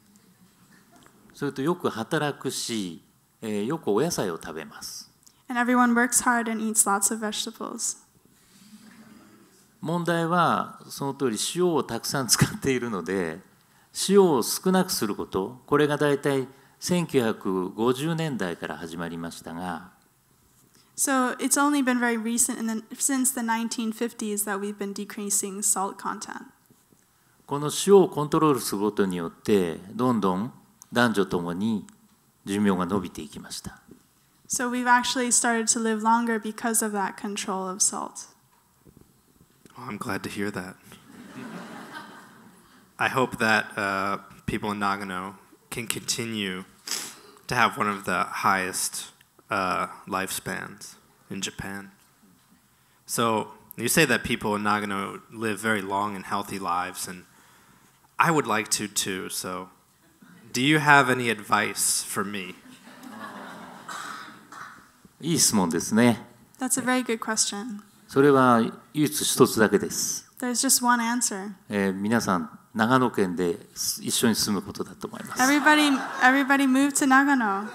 それとよく働くし、えー、よくお野菜を食べます。
And everyone works hard and eats lots of vegetables.
問題はその通り塩をたくさん使っているので塩を少なくすることこれが大体1950年代から始まりましたが
So it's only been very recent in the, since the 1950s that we've been decreasing salt content.
この塩をコントロールすることによってどんどん男女ともに寿命が伸びていきました。
So we've actually started to live longer because of that control of salt.
Well, I'm glad to hear that. [LAUGHS] I hope that uh, people in Nagano can continue to have one of the highest uh, lifespans in Japan. So you say that people in Nagano live very long and healthy lives, and I would like to too. So, do you have any advice for me? [LAUGHS] いい質問
ですね。
That's a very good question.
それは唯一一つだけです。
There's just one answer.
えー、皆さん、長野県で一緒に住むことだと思います。
Everybody, everybody move to Nagano.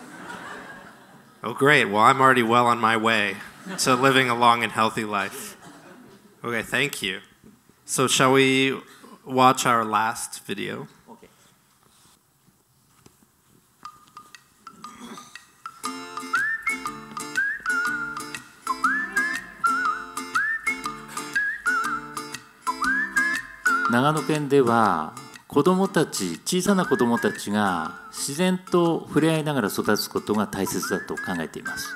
Oh, great. Well, I'm already well on my way to living a long and healthy life. Okay, thank you. So, shall we watch our last video?
長野県では子どもたち小さな子どもたちが自然と触れ合いながら育つことが大切だと考えています。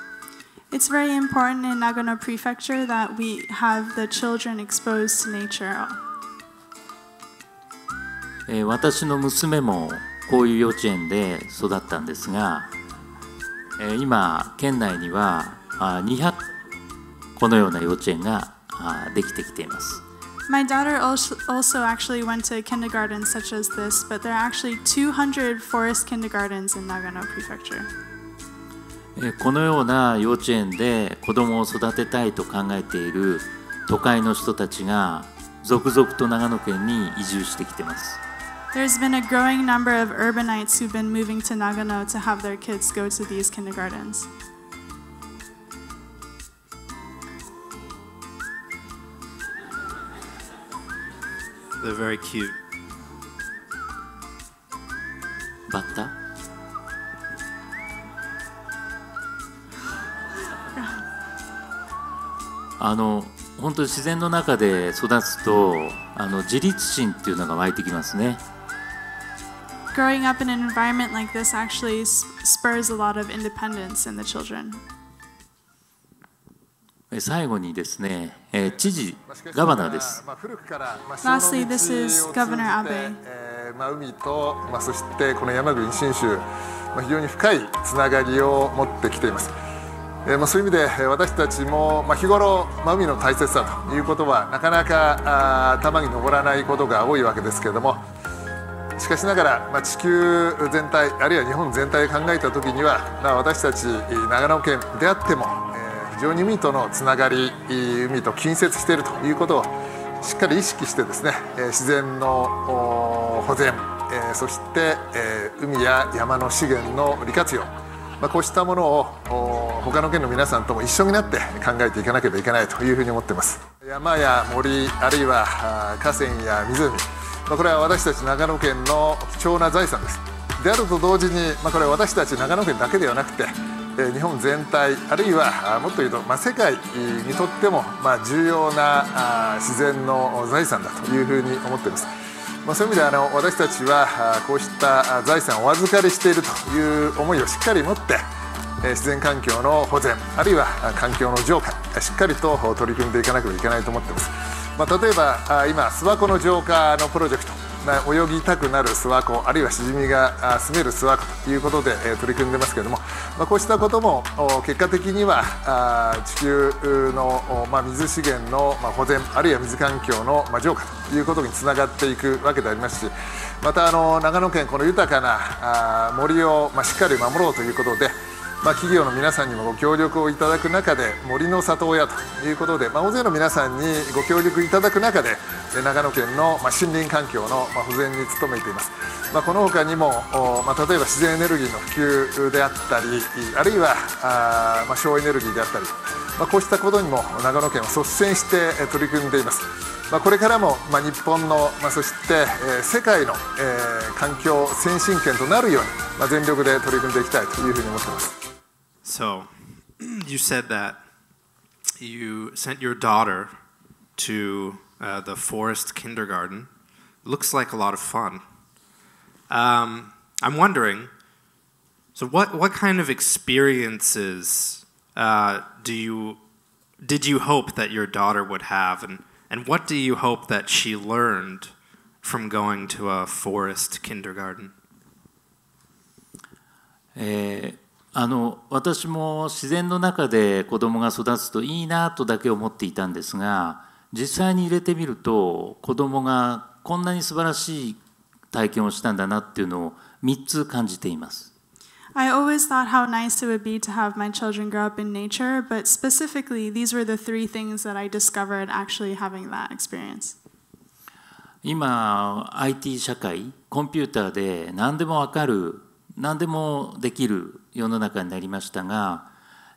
It's very important in Nagano Prefecture that we have the children exposed to nature.
私の娘もこういう幼稚園で育ったんですが今県内には200このような幼稚園ができてきています。
My daughter also actually went to kindergartens such as this, but there are actually 200 forest kindergartens in Nagano Prefecture.
このような幼稚園で子供を育てたいと考えている都会の人たちが続々と長野県に移住してきてます。
There's been a growing number of urbanites who've been moving to Nagano to have their kids go to these kindergartens.
They're very cute. バッタ
あの本当に自然の中で育つとあの自立心っていうのが湧いてきますね。
Growing up in an environment like this actually spurs a lot of independence in the children.
最後にですね、えー、知事、ガバナーです。
Lastly, this is Governor Abe. まあ、海と、まあ、そしてこの山国信州、まあ、非常に深いつながりを持ってきています。えーまあ、そういう意味で私たちも、まあ、日頃、まあ、海の大切さということはなかなかあ頭に上らないことが多いわけですけれどもしかしながら、まあ、地球全体あるいは日本全体を考えた時には、まあ、私たち長野県であっても非常に海とのつながり海と近接しているということをしっかり意識してですね自然の保全そして海や山の資源の利活用こうしたものを他の県の皆さんとも一緒になって考えていかなければいけないというふうに思っています山や森あるいは河川や湖これは私たち長野県の貴重な財産ですであると同時にこれは私たち長野県だけではなくて日本全体あるいはもっと言うと、まあ、世界にとっても、まあ、重要な自然の財産だというふうに思っています、まあ、そういう意味であの私たちはこうした財産をお預かりしているという思いをしっかり持って自然環境の保全あるいは環境の浄化しっかりと取り組んでいかなければいけないと思っています、まあ、例えば今諏訪湖の浄化のプロジェクト泳ぎたくなる諏訪湖あるいはシジミが住める諏訪湖ということで取り組んでますけれども、まこうしたことも結果的には地球の、ま水資源の保全あるいは水環境の浄化ということにつながっていくわけでありますしまたあの長野県この豊かな森を、ましっかり守ろうということでまあ、企業の皆さんにもご協力をいただく中で森の里親ということで、まあ、大勢の皆さんにご協力いただく中で長野県の森林環境の保全に努めています、まあ、この他にも、まあ、例えば自然エネルギーの普及であったりあるいはあ、まあ、省エネルギーであったり、まあ、こうしたことにも長野県は率先して取り組んでいますまあ、これからも、まあ、日本の、まあ、そして、えー、世界の、えー、環境先進権となるように、
まあ、全力で取り組んでいきたいというふうに思っています。So [CLEARS THROAT] you said that you sent your daughter to uh, the forest kindergarten. Looks like a lot of fun. Um, I'm wondering, so what, what kind of experiences uh, do you, did you hope that your daughter would have, and, and what do you hope that she learned from going to a forest kindergarten?
Uh, あの私も自然の中で子供が育つといいなとだけ思っていたんですが実際に入れてみると子供がこんなに素晴らしい体験をしたんだなっていうのを3つ感じています。
I always thought how nice it would be to have my children grow up in nature, but specifically, these were the three things that I discovered actually having that experience.
今、IT 社会、コンピューターで何でもわかる、何でもできる世の中になりましたが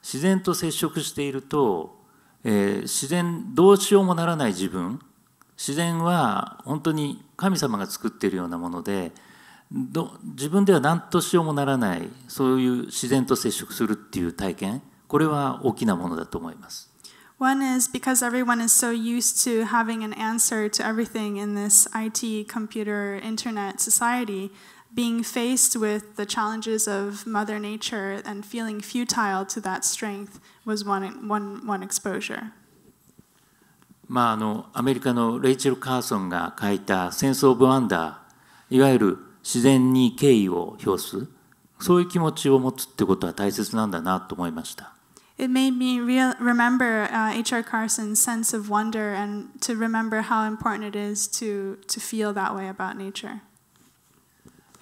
自然と接触していると、えー、自然どうしようもならない自分自然は本当に神様が作っているようなもので自分では何としようもならないそういう自然と接触するっていう体験これは大きなものだと思います。
One is because everyone is so used to having an answer to everything in this IT, computer, internet society. being faced with the challenges of Mother Nature and feeling futile to that strength was one, one, one exposure.
まあ、あのアメリカのレイチェル・カーソンが書いた「センス・オブ・ワンダー」いわゆる自然に敬意を表すそういう気持ちを持つってことは大切なんだなと思いました。
It made me remember H.R. Uh, Carson's sense of wonder and to remember how important it is to, to feel that way about nature.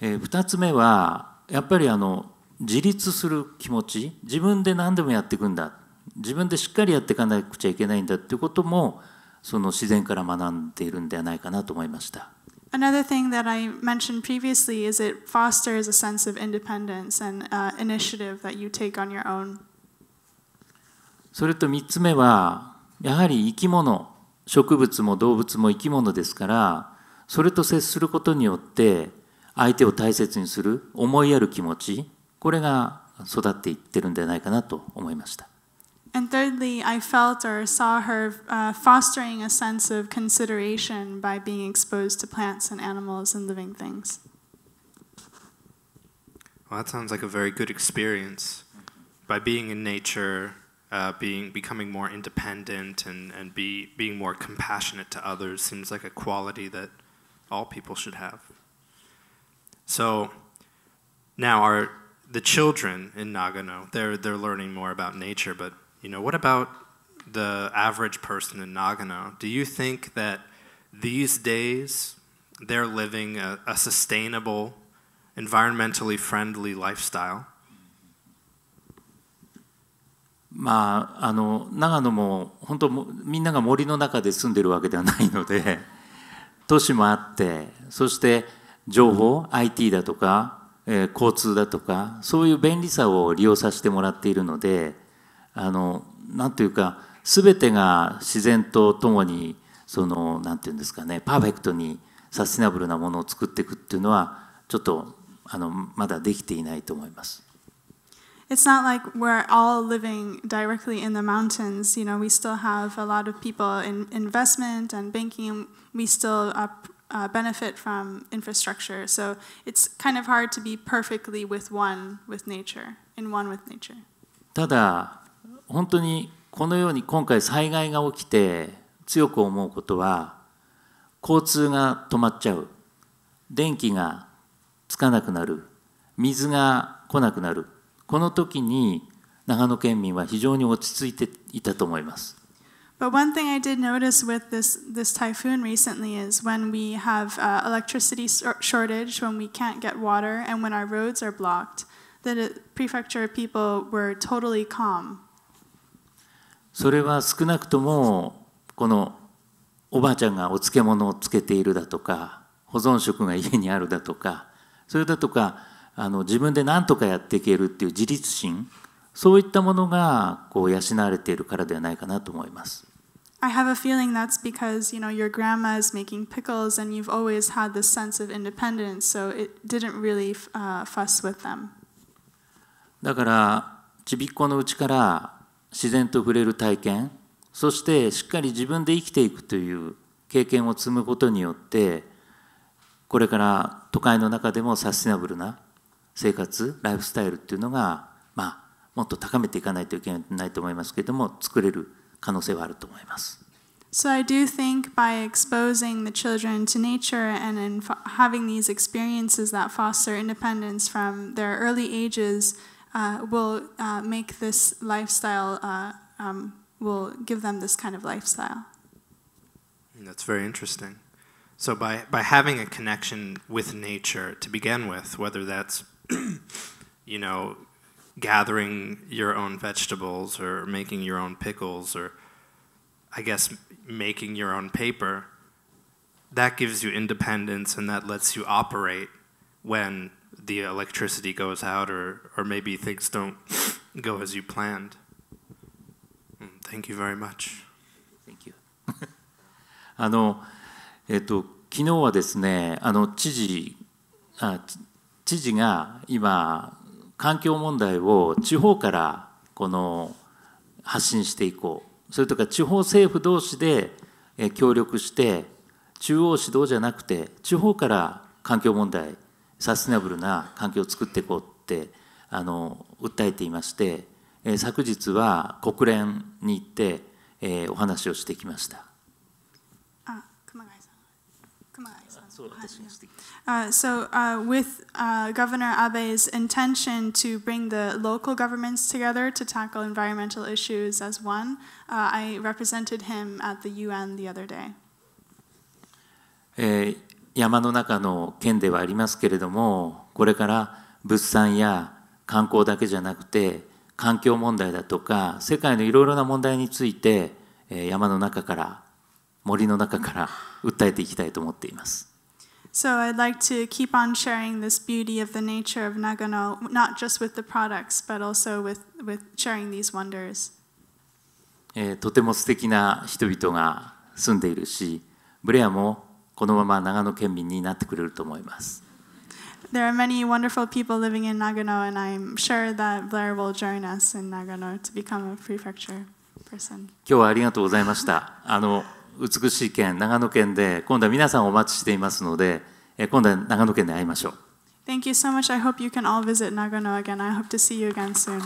えー、2つ目はやっぱりあの自立する気持ち自分で何でもやっていくんだ自分でしっかりやっていかなくちゃいけないんだっていうこともその自然から学んでいるんではないかなと思いました。
Another thing that I mentioned previously is it fosters a sense of independence and、uh, initiative that you take on your own.
それと3つ目はやはり生き物植物も動物も生き物ですからそれと接することによって相手を大切にする思いやる気持ちこれが育っていってるんじゃないかなと思いました。
And thirdly, I felt or saw her uh, fostering a sense of consideration by being exposed to plants and animals and living things.
Well, that sounds like a very good experience. By being in nature, uh, being becoming more independent and, and be, being more compassionate to others seems like a quality that all people should have. So now our the children in Nagano, they're they're learning more about nature, but you know, what about the average person in Nagano? Do you think that these days they're living a, a sustainable, environmentally friendly lifestyle?
まあ、あの長野も本当みんなが森の中で住んでるわけではないので都市もあってそして情報 IT だとか、えー、交通だとかそういう便利さを利用させてもらっているのであのなんというか全てが自然とともにそのなんていうんですかねパーフェクトにサスティナブルなものを作っていくっていうのはちょっとあのまだできていないと思います。
it's not like we're all living directly in the mountains. You know, we still have a lot of people in investment and banking. We still are uh, benefit from infrastructure. So it's kind of hard to be perfectly with one with nature, in one with nature.
ただ本当にこのように今回災害が起きて強く思うことは交通が止まっちゃう電気がつかなくなる水が来なくなるこの時に長野県民は非常に落ち着いていたと思います。
But one thing I did notice with this, this typhoon recently is when we have uh, electricity shortage, when we can't get water, and when our roads are blocked, the prefecture people were totally calm.
それは少なくともこのおばあちゃんがお漬物をつけているだとか保存食が家にあるだとかそれだとかあの自分で何とかやっていけるっていう自立心そういったものがこう養われているからではないかなと思います。
I have a feeling that's because, you know, your grandma is making pickles and you've always had this sense of independence, so it didn't really、uh, fuss with them.
だから、ちびっこのうちから自然と触れる体験、そしてしっかり自分で生きていくという経験を積むことによって、これから都会の中でもサスティナブルな生活、ライフスタイルっていうのが、まあ、もっと高めていかないといけないと思いますけれども、作れる。可能性はあると思います。
So I do think by exposing the children to nature and in having these experiences that foster independence from their early ages uh, will uh, make this lifestyle uh, um, will give them this kind of lifestyle.
That's very interesting. So by by having a connection with nature to begin with, whether that's [CLEARS THROAT] you know gathering your own vegetables or making your own pickles or I guess making your own paper, that gives you independence and that lets you operate when the electricity goes out or, or maybe things don't [SNIFFS] go as you planned. Mm, thank you very much. Thank you. [LAUGHS]
あの、えっと、昨日はですね、あの知事あ知事が今環境問題を地方からこの発信していこうそれとか地方政府同士で協力して中央指導じゃなくて地方から環境問題サステナブルな環境を作っていこうってあの訴えていまして、え昨日は国連に行って、えお話をしてきました。
Uh, so, uh, with uh, Governor Abe's intention to bring the local governments together to tackle environmental issues as one, I represented him at the UN the other day.
えー、山の中の県ではありますけれども、これから物産や観光だけじゃなくて、環境問題だとか、世界のいろいろな問題について、えー、山の中から、森の中から訴えていきたいと思っています。
So I'd like to keep on sharing this beauty of the nature of Nagano, not just with the products, but also with, with sharing these wonders.
えー、とても素敵な人々が住んでいるし、ブレアもこのまま長野県民になってくれると思います。
There are many wonderful people living in Nagano, and I'm sure that Blair will join us in Nagano to become a prefecture person.
今日はありがとうございました。あの美しい県、長野県で、今度は皆さんお待ちしていますので、今度は長野県で会いましょう。
Thank you so much. I hope you can all visit Nagano again. I hope to see you again soon.